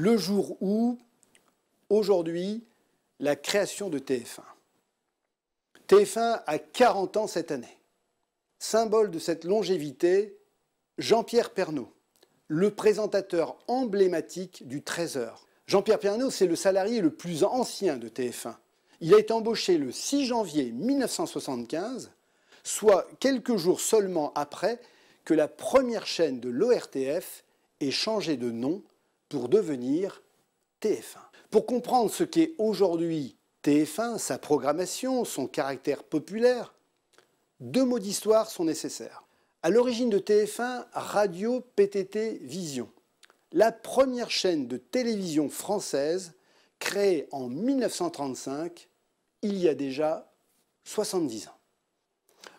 le jour où, aujourd'hui, la création de TF1. TF1 a 40 ans cette année. Symbole de cette longévité, Jean-Pierre Pernaud, le présentateur emblématique du Trésor. Jean-Pierre Pernaud, c'est le salarié le plus ancien de TF1. Il a été embauché le 6 janvier 1975, soit quelques jours seulement après que la première chaîne de l'ORTF ait changé de nom pour devenir TF1. Pour comprendre ce qu'est aujourd'hui TF1, sa programmation, son caractère populaire, deux mots d'histoire sont nécessaires. À l'origine de TF1, Radio PTT Vision, la première chaîne de télévision française créée en 1935, il y a déjà 70 ans.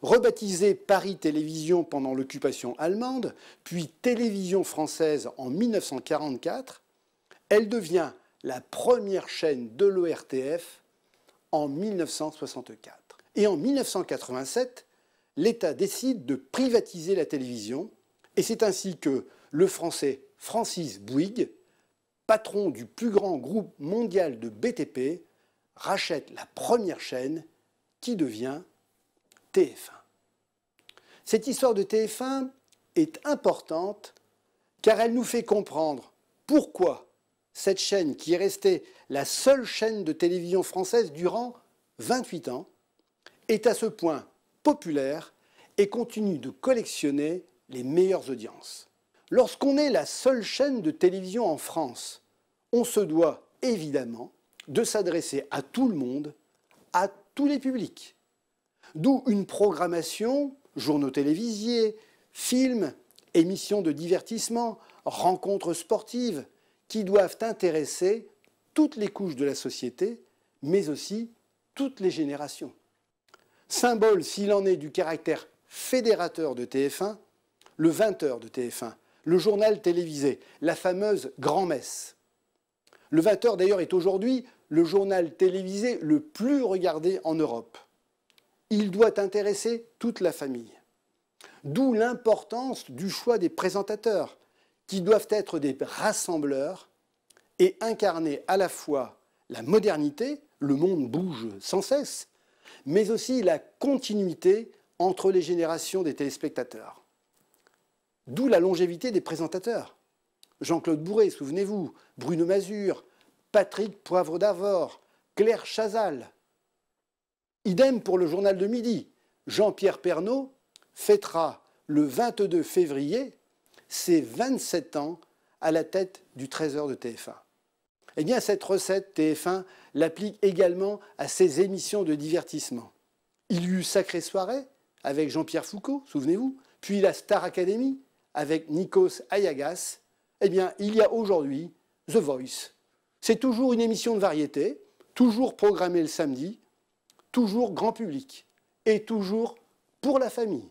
Rebaptisée Paris Télévision pendant l'occupation allemande, puis Télévision française en 1944, elle devient la première chaîne de l'ORTF en 1964. Et en 1987, l'État décide de privatiser la télévision, et c'est ainsi que le français Francis Bouygues, patron du plus grand groupe mondial de BTP, rachète la première chaîne qui devient TF1. Cette histoire de TF1 est importante car elle nous fait comprendre pourquoi cette chaîne qui est restée la seule chaîne de télévision française durant 28 ans est à ce point populaire et continue de collectionner les meilleures audiences. Lorsqu'on est la seule chaîne de télévision en France, on se doit évidemment de s'adresser à tout le monde, à tous les publics. D'où une programmation, journaux télévisés, films, émissions de divertissement, rencontres sportives, qui doivent intéresser toutes les couches de la société, mais aussi toutes les générations. Symbole, s'il en est, du caractère fédérateur de TF1, le 20h de TF1, le journal télévisé, la fameuse grand-messe. Le 20h d'ailleurs est aujourd'hui le journal télévisé le plus regardé en Europe il doit intéresser toute la famille. D'où l'importance du choix des présentateurs, qui doivent être des rassembleurs et incarner à la fois la modernité, le monde bouge sans cesse, mais aussi la continuité entre les générations des téléspectateurs. D'où la longévité des présentateurs. Jean-Claude Bourré, souvenez-vous, Bruno Mazur, Patrick Poivre d'Avor, Claire Chazal, Idem pour le journal de midi. Jean-Pierre Pernaud fêtera le 22 février ses 27 ans à la tête du Trésor de TF1. Eh bien, cette recette, TF1 l'applique également à ses émissions de divertissement. Il y eut Sacré Soirée avec Jean-Pierre Foucault, souvenez-vous, puis la Star Academy avec Nikos Ayagas. Eh bien, il y a aujourd'hui The Voice. C'est toujours une émission de variété, toujours programmée le samedi, toujours grand public et toujours pour la famille.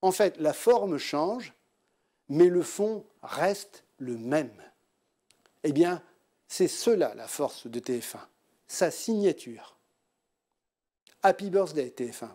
En fait, la forme change, mais le fond reste le même. Eh bien, c'est cela la force de TF1, sa signature. Happy Birthday TF1.